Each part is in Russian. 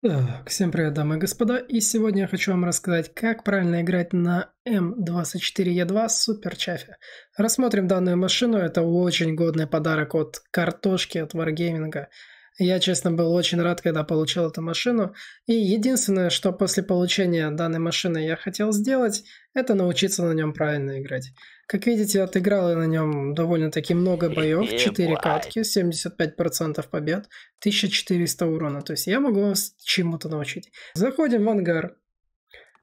Так, всем привет, дамы и господа, и сегодня я хочу вам рассказать, как правильно играть на М24Е2 Супер Чафе. Рассмотрим данную машину, это очень годный подарок от картошки от Wargaming. Я, честно, был очень рад, когда получил эту машину. И единственное, что после получения данной машины я хотел сделать, это научиться на нем правильно играть. Как видите, отыграл я на нем довольно-таки много боев, 4 э, катки, 75% побед, 1400 урона. То есть я могу вас чему-то научить. Заходим в ангар.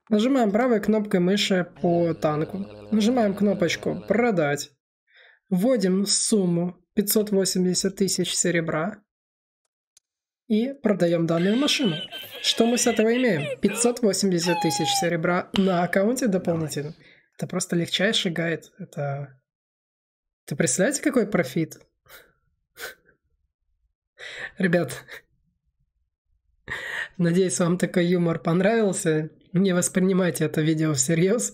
Нажимаем правой кнопкой мыши по танку. Нажимаем кнопочку «Продать». Вводим сумму 580 тысяч серебра и продаем данную машину. Что мы с этого имеем? 580 тысяч серебра на аккаунте дополнительно. Это просто легчайший гайд. Это... Ты представляете, какой профит? Ребят, надеюсь, вам такой юмор понравился. Не воспринимайте это видео всерьез.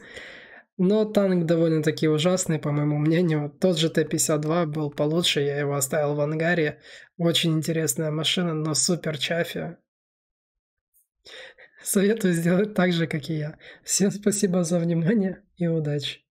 Но танк довольно-таки ужасный, по моему мнению. Тот же Т-52 был получше, я его оставил в ангаре. Очень интересная машина, но супер чафи. Советую сделать так же, как и я. Всем спасибо за внимание и удачи.